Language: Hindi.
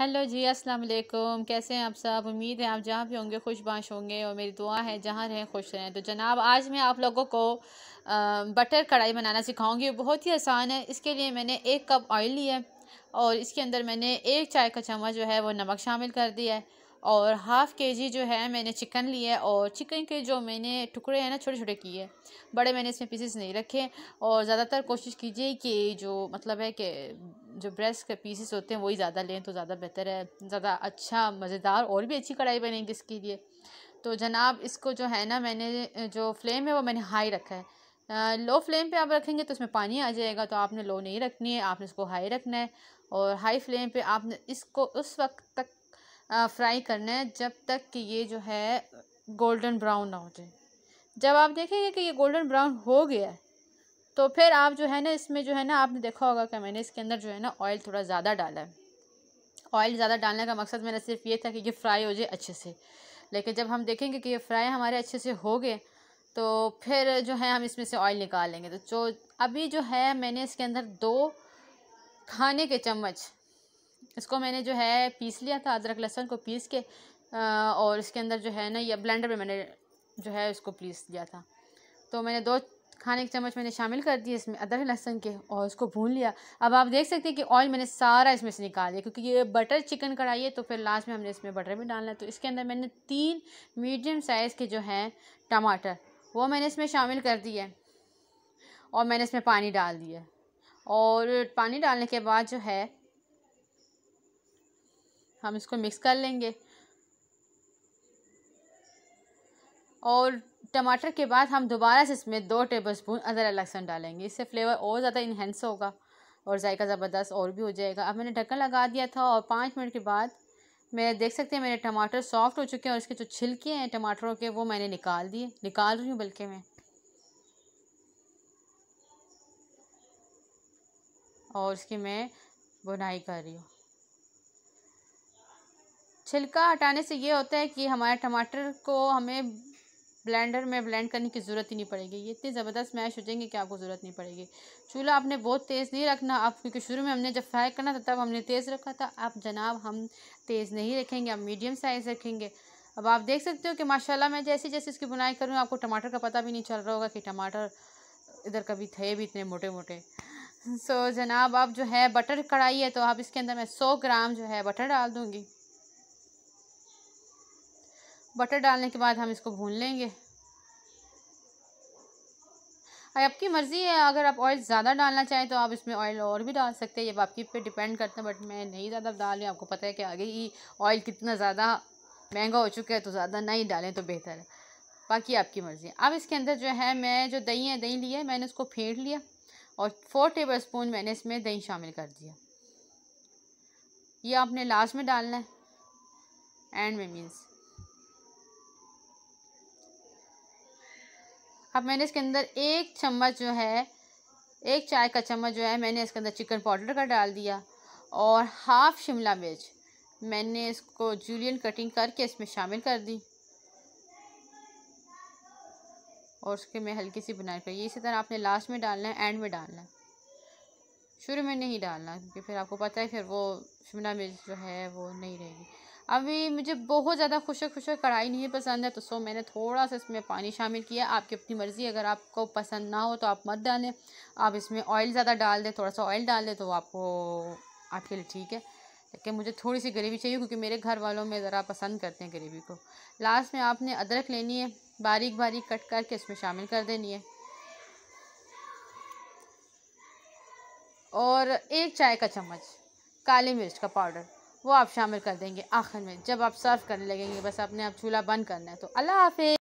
हेलो जी अस्सलाम वालेकुम कैसे हैं आप सब उम्मीद है आप जहाँ भी होंगे खुशबाश होंगे और मेरी दुआ है जहाँ रहें खुश रहें तो जनाब आज मैं आप लोगों को आ, बटर कढ़ाई बनाना सिखाऊंगी बहुत ही आसान है इसके लिए मैंने एक कप ऑयल लिया है और इसके अंदर मैंने एक चाय का चम्मच जो है वो नमक शामिल कर दिया है और हाफ़ के जी जो है मैंने चिकन लिया है और चिकन के जो मैंने टुकड़े हैं ना छोटे छोटे किए बड़े मैंने इसमें पीसेस नहीं रखे और ज़्यादातर कोशिश कीजिए कि जो मतलब है कि जो ब्रेस्ट के पीसेस होते हैं वही ज़्यादा लें तो ज़्यादा बेहतर है ज़्यादा अच्छा मज़ेदार और भी अच्छी कढ़ाई बनेगी इसके लिए तो जनाब इसको जो है ना मैंने जो फ्लेम है वो मैंने हाई रखा है लो फ्लेम पे आप रखेंगे तो उसमें पानी आ जाएगा तो आपने लो नहीं रखनी है आपने इसको हाई रखना है और हाई फ्लेम पे आपने इसको उस वक्त तक फ्राई करना है जब तक कि ये जो है गोल्डन ब्राउन ना हो जाए जब आप देखेंगे कि ये गोल्डन ब्राउन हो गया है तो फिर आप जो है ना इसमें जो है ना आपने देखा होगा कि मैंने इसके अंदर जो है ना ऑयल थोड़ा ज़्यादा डाला है ऑयल ज़्यादा डालने का मकसद मेरा सिर्फ ये था कि ये फ्राई हो जाए अच्छे से लेकिन जब हम देखेंगे कि ये फ्राई हमारे अच्छे से हो गए तो फिर जो है हम इसमें से ऑयल निकाल लेंगे तो जो अभी जो है मैंने इसके अंदर दो खाने के चम्मच इसको मैंने जो है पीस लिया था अदरक लहसुन को पीस के और इसके अंदर जो है ना ये ब्लेंडर में मैंने जो है इसको पीस लिया था तो मैंने दो खाने के चम्मच मैंने शामिल कर दिए इसमें अदरक लहसन के और उसको भून लिया अब आप देख सकते हैं कि ऑयल मैंने सारा इसमें से निकाल दिया क्योंकि ये बटर चिकन कढ़ाई है तो फिर लास्ट में हमने इसमें बटर भी डालना है तो इसके अंदर मैंने तीन मीडियम साइज़ के जो हैं टमाटर वो मैंने इसमें शामिल कर दिए और मैंने इसमें पानी डाल दिया और पानी डालने के बाद जो है हम इसको मिक्स कर लेंगे और टमाटर के बाद हम दोबारा से इसमें दो टेबल स्पून अदरक लहसन डालेंगे इससे फ्लेवर और ज़्यादा इन्हेंस होगा और जायका ज़बरदस्त और भी हो जाएगा अब मैंने ढक्कन लगा दिया था और पाँच मिनट के बाद मैं देख सकते हैं मेरे टमाटर सॉफ्ट हो चुके हैं और इसके जो छिलके हैं टमाटरों के वो मैंने निकाल दिए निकाल रही हूँ बल्कि मैं और इसकी मैं बुनाई कर रही हूँ छिलका हटाने से ये होता है कि हमारे टमाटर को हमें ब्लेंडर में ब्लेंड करने की ज़रूरत ही नहीं पड़ेगी ये इतनी ज़बरदस्त मैश हो जाएंगे कि आपको ज़रूरत नहीं पड़ेगी चूल्हा आपने बहुत तेज़ नहीं रखना आप क्योंकि शुरू में हमने जब फ्राई करना था तब हमने तेज़ रखा था आप जनाब हम तेज़ नहीं रखेंगे हम मीडियम साइज़ रखेंगे अब आप देख सकते हो कि माशाल्लाह मैं जैसे जैसे इसकी बुनाई करूँ आपको टमाटर का पता भी नहीं चल रहा होगा कि टमाटर इधर कभी थे भी इतने मोटे मोटे सो so, जनाब आप जो है बटर कढ़ाई है तो आप इसके अंदर मैं सौ ग्राम जो है बटर डाल दूँगी बटर डालने के बाद हम इसको भून लेंगे आपकी मर्ज़ी है अगर आप ऑयल ज़्यादा डालना चाहें तो आप इसमें ऑयल और भी डाल सकते हैं ये आपकी पे डिपेंड करता है बट मैं नहीं ज़्यादा डाल रही आपको पता है कि आगे ही ऑयल कितना ज़्यादा महंगा हो चुका है तो ज़्यादा नहीं डालें तो बेहतर है बाकी आपकी मर्ज़ी अब इसके अंदर जो है मैं जो दही है दही लिया है मैंने उसको फेंट लिया और फोर टेबल स्पून मैंने इसमें दही शामिल कर दिया ये आपने लास्ट में डालना है एंड में मीन्स अब मैंने इसके अंदर एक चम्मच जो है एक चाय का चम्मच जो है मैंने इसके अंदर चिकन पाउडर का डाल दिया और हाफ़ शिमला मिर्च मैंने इसको जूलियन कटिंग करके इसमें शामिल कर दी और उसके मैं हल्की सी बना कर इसी तरह आपने लास्ट में डालना है एंड में डालना है शुरू में नहीं डालना क्योंकि फिर आपको पता है फिर वो शिमला मिर्च जो है वो नहीं रहेगी अभी मुझे बहुत ज़्यादा खुशक खुशक कढ़ाई नहीं पसंद है तो सो मैंने थोड़ा सा इसमें पानी शामिल किया आपकी अपनी मर्ज़ी अगर आपको पसंद ना हो तो आप मत डालें आप इसमें ऑयल ज़्यादा डाल दें थोड़ा सा ऑयल डाल दें तो आपको आपके लिए ठीक है लेकिन मुझे थोड़ी सी ग्रेवी चाहिए क्योंकि मेरे घर वालों में ज़रा पसंद करते हैं ग्रेवी को लास्ट में आपने अदरक लेनी है बारीक बारीक कट करके इसमें शामिल कर देनी है और एक चाय का चम्मच काली मिर्च का पाउडर वो आप शामिल कर देंगे आखिर में जब आप सर्व करने लगेंगे बस अपने आप चूल्हा बंद करना है तो अल्लाह हाफि